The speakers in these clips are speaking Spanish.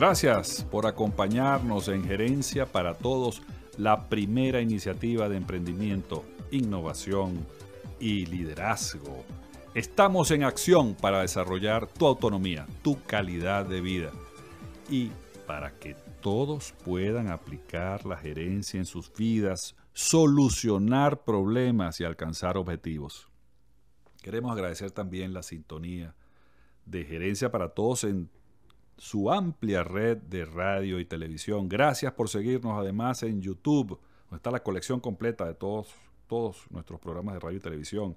Gracias por acompañarnos en Gerencia para Todos, la primera iniciativa de emprendimiento, innovación y liderazgo. Estamos en acción para desarrollar tu autonomía, tu calidad de vida y para que todos puedan aplicar la gerencia en sus vidas, solucionar problemas y alcanzar objetivos. Queremos agradecer también la sintonía de Gerencia para Todos en su amplia red de radio y televisión. Gracias por seguirnos además en YouTube, donde está la colección completa de todos, todos nuestros programas de radio y televisión.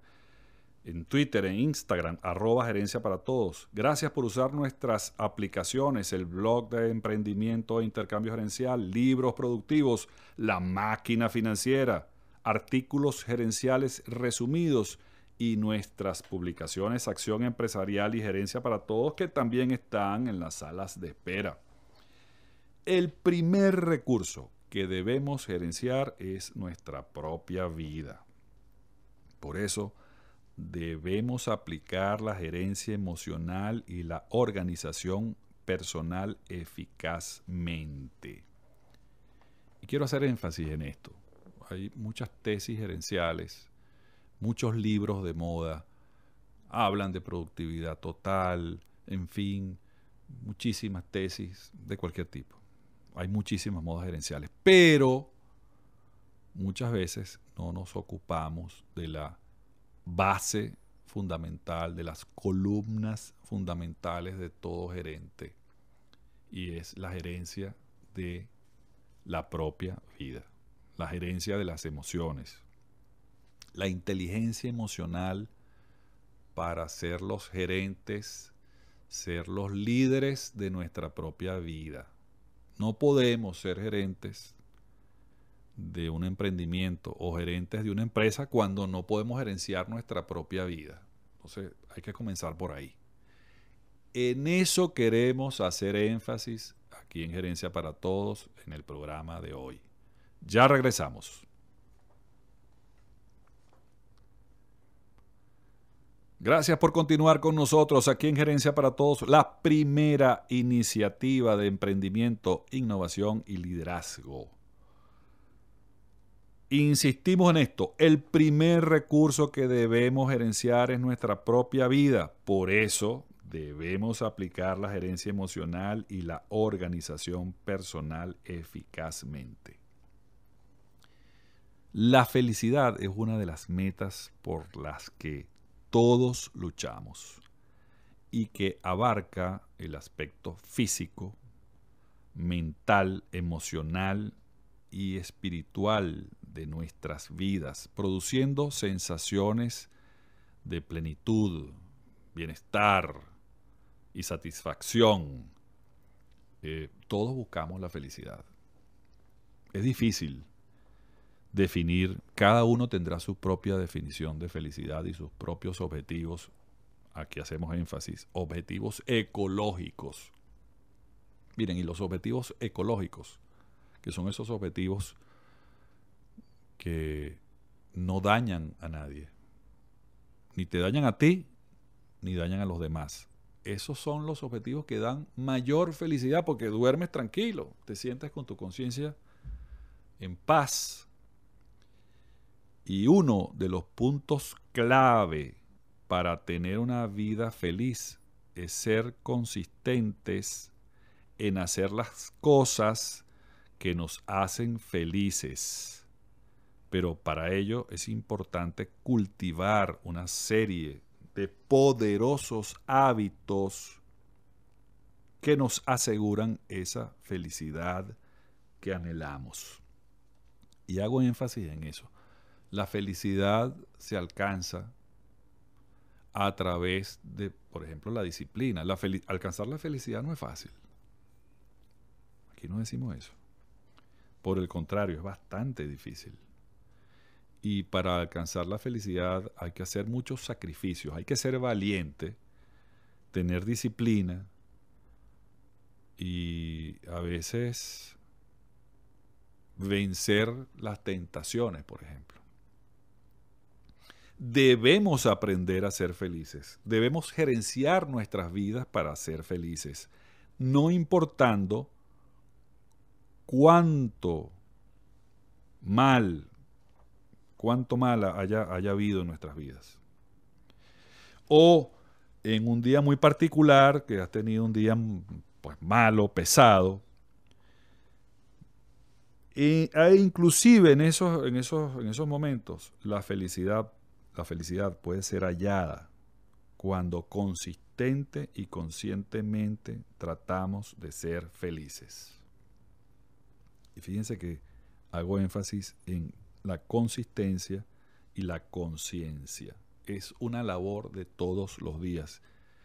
En Twitter, en Instagram, arroba gerencia para todos. Gracias por usar nuestras aplicaciones, el blog de emprendimiento e intercambio gerencial, libros productivos, la máquina financiera, artículos gerenciales resumidos y nuestras publicaciones Acción Empresarial y Gerencia para Todos que también están en las salas de espera. El primer recurso que debemos gerenciar es nuestra propia vida. Por eso debemos aplicar la gerencia emocional y la organización personal eficazmente. Y quiero hacer énfasis en esto. Hay muchas tesis gerenciales Muchos libros de moda hablan de productividad total, en fin, muchísimas tesis de cualquier tipo. Hay muchísimas modas gerenciales, pero muchas veces no nos ocupamos de la base fundamental, de las columnas fundamentales de todo gerente, y es la gerencia de la propia vida, la gerencia de las emociones, la inteligencia emocional para ser los gerentes, ser los líderes de nuestra propia vida. No podemos ser gerentes de un emprendimiento o gerentes de una empresa cuando no podemos gerenciar nuestra propia vida. Entonces hay que comenzar por ahí. En eso queremos hacer énfasis aquí en Gerencia para Todos en el programa de hoy. Ya regresamos. Gracias por continuar con nosotros aquí en Gerencia para Todos, la primera iniciativa de emprendimiento, innovación y liderazgo. Insistimos en esto, el primer recurso que debemos gerenciar es nuestra propia vida. Por eso debemos aplicar la gerencia emocional y la organización personal eficazmente. La felicidad es una de las metas por las que todos luchamos y que abarca el aspecto físico, mental, emocional y espiritual de nuestras vidas, produciendo sensaciones de plenitud, bienestar y satisfacción. Eh, todos buscamos la felicidad. Es difícil definir, cada uno tendrá su propia definición de felicidad y sus propios objetivos, aquí hacemos énfasis, objetivos ecológicos. Miren, y los objetivos ecológicos, que son esos objetivos que no dañan a nadie, ni te dañan a ti, ni dañan a los demás. Esos son los objetivos que dan mayor felicidad porque duermes tranquilo, te sientes con tu conciencia en paz, y uno de los puntos clave para tener una vida feliz es ser consistentes en hacer las cosas que nos hacen felices. Pero para ello es importante cultivar una serie de poderosos hábitos que nos aseguran esa felicidad que anhelamos. Y hago énfasis en eso. La felicidad se alcanza a través de, por ejemplo, la disciplina. alcanzar la felicidad no es fácil. Aquí no decimos eso. Por el contrario, es bastante difícil. Y para alcanzar la felicidad hay que hacer muchos sacrificios, hay que ser valiente, tener disciplina y a veces vencer las tentaciones, por ejemplo debemos aprender a ser felices, debemos gerenciar nuestras vidas para ser felices, no importando cuánto mal, cuánto mal haya, haya habido en nuestras vidas. O en un día muy particular, que has tenido un día pues, malo, pesado, e, inclusive en esos, en, esos, en esos momentos, la felicidad la felicidad puede ser hallada cuando consistente y conscientemente tratamos de ser felices. Y fíjense que hago énfasis en la consistencia y la conciencia. Es una labor de todos los días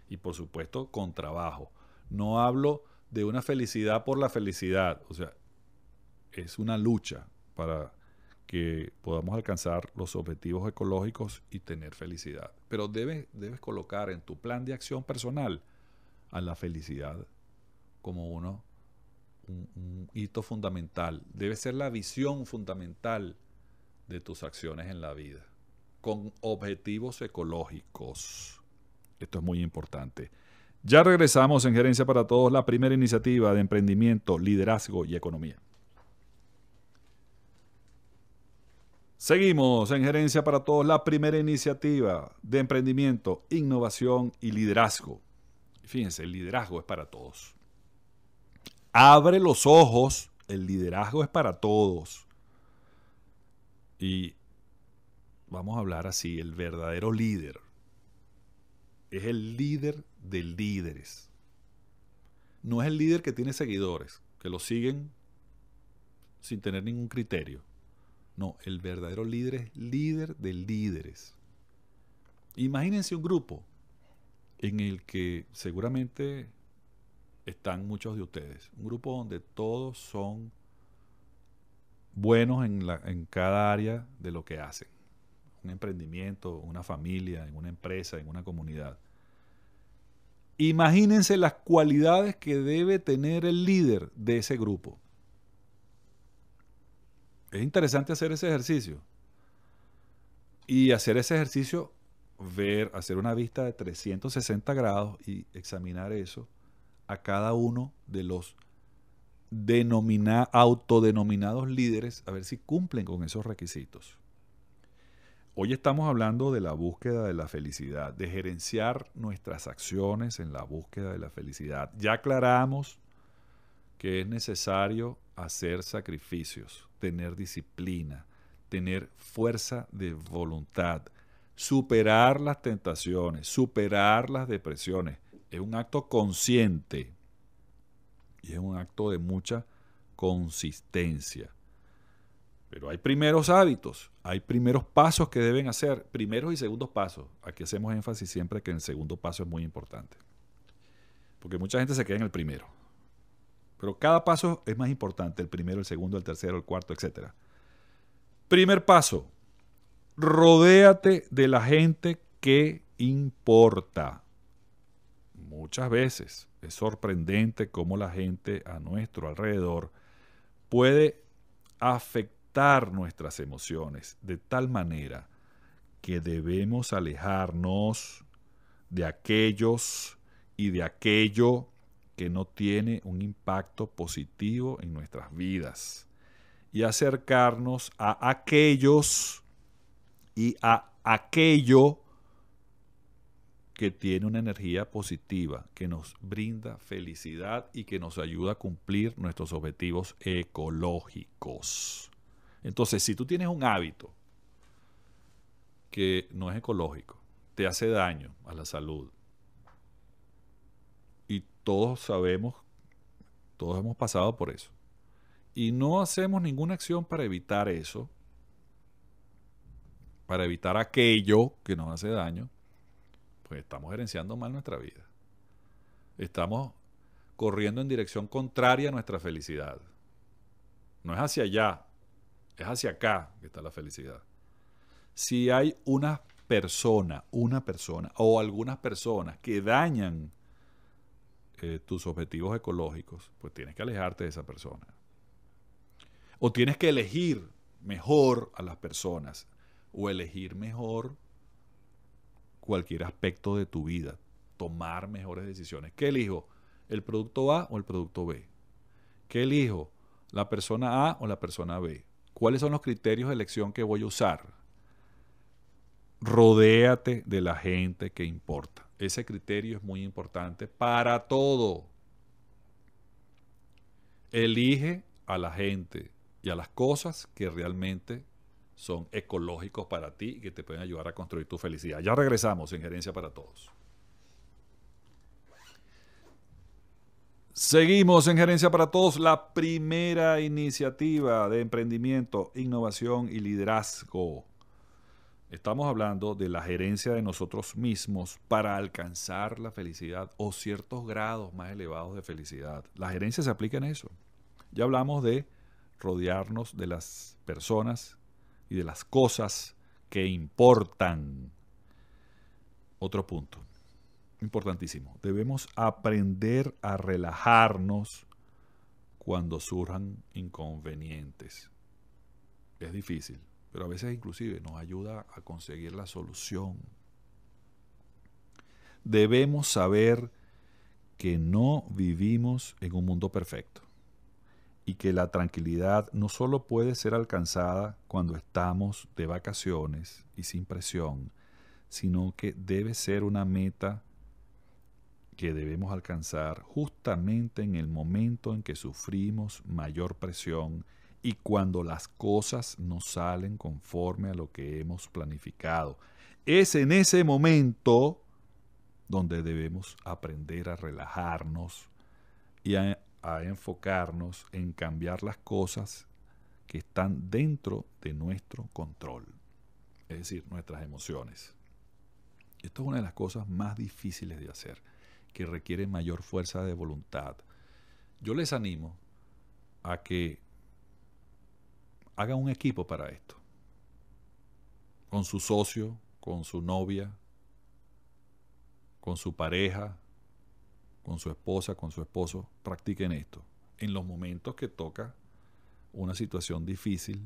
y por supuesto con trabajo. No hablo de una felicidad por la felicidad, o sea, es una lucha para que podamos alcanzar los objetivos ecológicos y tener felicidad. Pero debes, colocar en tu plan de acción personal a la felicidad como uno, un hito fundamental. Debe ser la visión fundamental de tus acciones en la vida, con objetivos ecológicos. Esto es muy importante. Ya regresamos en Gerencia para Todos, la primera iniciativa de emprendimiento, liderazgo y economía. Seguimos en Gerencia para Todos, la primera iniciativa de emprendimiento, innovación y liderazgo. Fíjense, el liderazgo es para todos. Abre los ojos, el liderazgo es para todos. Y vamos a hablar así, el verdadero líder es el líder de líderes. No es el líder que tiene seguidores, que lo siguen sin tener ningún criterio. No, el verdadero líder es líder de líderes. Imagínense un grupo en el que seguramente están muchos de ustedes. Un grupo donde todos son buenos en, cada área de lo que hacen. Un emprendimiento, una familia, en una empresa, en una comunidad. Imagínense las cualidades que debe tener el líder de ese grupo es interesante hacer ese ejercicio. Y hacer ese ejercicio, ver, hacer una vista de 360 grados y examinar eso a cada uno de los autodenominados líderes, a ver si cumplen con esos requisitos. Hoy estamos hablando de la búsqueda de la felicidad, de gerenciar nuestras acciones en la búsqueda de la felicidad. Ya aclaramos que es necesario hacer sacrificios tener disciplina, tener fuerza de voluntad, superar las tentaciones, superar las depresiones. Es un acto consciente y es un acto de mucha consistencia. Pero hay primeros hábitos, hay primeros pasos que deben hacer, primeros y segundos pasos. Aquí hacemos énfasis siempre que el segundo paso es muy importante. Porque mucha gente se queda en el primero. Pero cada paso es más importante, el primero, el segundo, el tercero, el cuarto, etc. Primer paso, rodéate de la gente que importa. Muchas veces es sorprendente cómo la gente a nuestro alrededor puede afectar nuestras emociones de tal manera que debemos alejarnos de aquellos y de aquello que no tiene un impacto positivo en nuestras vidas y acercarnos a aquellos y a aquello que tiene una energía positiva, que nos brinda felicidad y que nos ayuda a cumplir nuestros objetivos ecológicos. Entonces, si tú tienes un hábito que no es ecológico, te hace daño a la salud, todos sabemos, todos hemos pasado por eso. Y no hacemos ninguna acción para evitar eso, para evitar aquello que nos hace daño, pues estamos gerenciando mal nuestra vida. Estamos corriendo en dirección contraria a nuestra felicidad. No es hacia allá, es hacia acá que está la felicidad. Si hay una persona, una persona o algunas personas que dañan eh, tus objetivos ecológicos, pues tienes que alejarte de esa persona. O tienes que elegir mejor a las personas o elegir mejor cualquier aspecto de tu vida, tomar mejores decisiones. ¿Qué elijo? ¿El producto A o el producto B? ¿Qué elijo? ¿La persona A o la persona B? ¿Cuáles son los criterios de elección que voy a usar? Rodéate de la gente que importa. Ese criterio es muy importante para todo. Elige a la gente y a las cosas que realmente son ecológicos para ti y que te pueden ayudar a construir tu felicidad. Ya regresamos en Gerencia para Todos. Seguimos en Gerencia para Todos, la primera iniciativa de emprendimiento, innovación y liderazgo Estamos hablando de la gerencia de nosotros mismos para alcanzar la felicidad o ciertos grados más elevados de felicidad. La gerencia se aplica en eso. Ya hablamos de rodearnos de las personas y de las cosas que importan. Otro punto, importantísimo. Debemos aprender a relajarnos cuando surjan inconvenientes. Es difícil pero a veces inclusive nos ayuda a conseguir la solución. Debemos saber que no vivimos en un mundo perfecto y que la tranquilidad no solo puede ser alcanzada cuando estamos de vacaciones y sin presión, sino que debe ser una meta que debemos alcanzar justamente en el momento en que sufrimos mayor presión y cuando las cosas no salen conforme a lo que hemos planificado. Es en ese momento donde debemos aprender a relajarnos y a, enfocarnos en cambiar las cosas que están dentro de nuestro control, es decir, nuestras emociones. Esto es una de las cosas más difíciles de hacer, que requiere mayor fuerza de voluntad. Yo les animo a que haga un equipo para esto. Con su socio, con su novia, con su pareja, con su esposa, con su esposo. Practiquen esto. En los momentos que toca una situación difícil,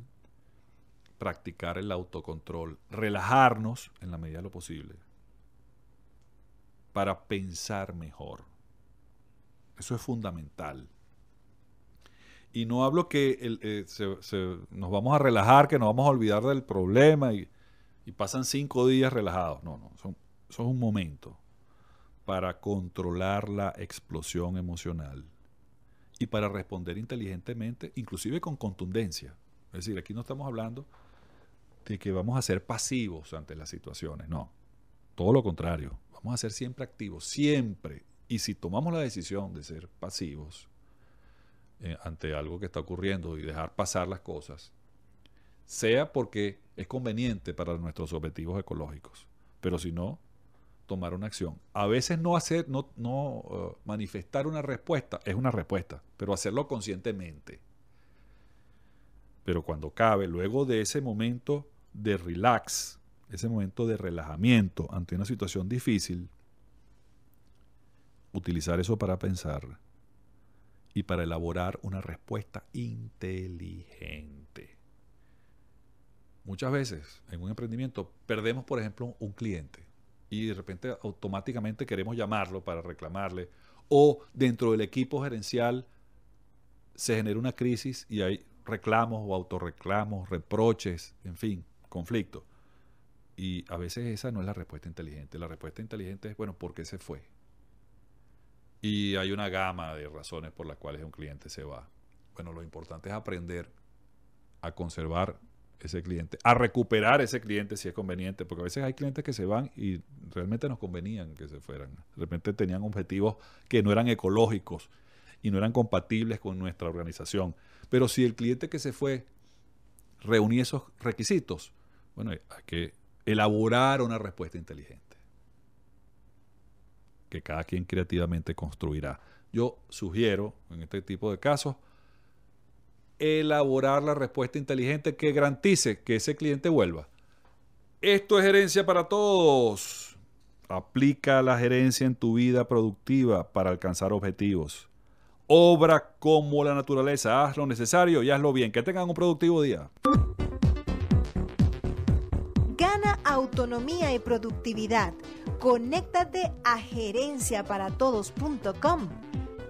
practicar el autocontrol, relajarnos en la medida de lo posible para pensar mejor. Eso es fundamental. Y no hablo que eh, se, nos vamos a relajar, que nos vamos a olvidar del problema y, pasan cinco días relajados. No, no, son, es un momento para controlar la explosión emocional y para responder inteligentemente, inclusive con contundencia. Es decir, aquí no estamos hablando de que vamos a ser pasivos ante las situaciones, no. Todo lo contrario, vamos a ser siempre activos, siempre. Y si tomamos la decisión de ser pasivos, eh, ante algo que está ocurriendo y dejar pasar las cosas, sea porque es conveniente para nuestros objetivos ecológicos, pero si no, tomar una acción. A veces no hacer, no, eh, manifestar una respuesta es una respuesta, pero hacerlo conscientemente. Pero cuando cabe, luego de ese momento de relax, ese momento de relajamiento ante una situación difícil, utilizar eso para pensar, y para elaborar una respuesta inteligente. Muchas veces en un emprendimiento perdemos, por ejemplo, un cliente y de repente automáticamente queremos llamarlo para reclamarle o dentro del equipo gerencial se genera una crisis y hay reclamos o autorreclamos, reproches, en fin, conflictos. Y a veces esa no es la respuesta inteligente. La respuesta inteligente es, bueno, ¿por qué se fue? Y hay una gama de razones por las cuales un cliente se va. Bueno, lo importante es aprender a conservar ese cliente, a recuperar ese cliente si es conveniente, porque a veces hay clientes que se van y realmente nos convenían que se fueran. De repente tenían objetivos que no eran ecológicos y no eran compatibles con nuestra organización. Pero si el cliente que se fue reunía esos requisitos, bueno, hay que elaborar una respuesta inteligente que cada quien creativamente construirá. Yo sugiero, en este tipo de casos, elaborar la respuesta inteligente que garantice que ese cliente vuelva. Esto es gerencia para todos. Aplica la gerencia en tu vida productiva para alcanzar objetivos. Obra como la naturaleza. Haz lo necesario y hazlo bien. Que tengan un productivo día. Gana autonomía y productividad Conéctate a gerenciaparatodos.com,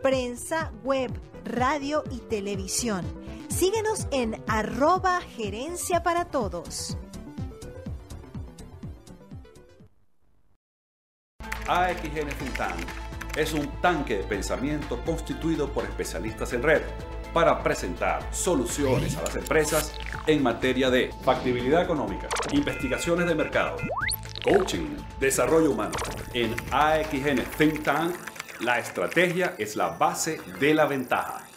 prensa, web, radio y televisión. Síguenos en arroba gerencia para todos. AXN es un tanque de pensamiento constituido por especialistas en red para presentar soluciones a las empresas en materia de factibilidad económica, investigaciones de mercado, coaching, desarrollo humano. En AXN Think Tank, la estrategia es la base de la ventaja.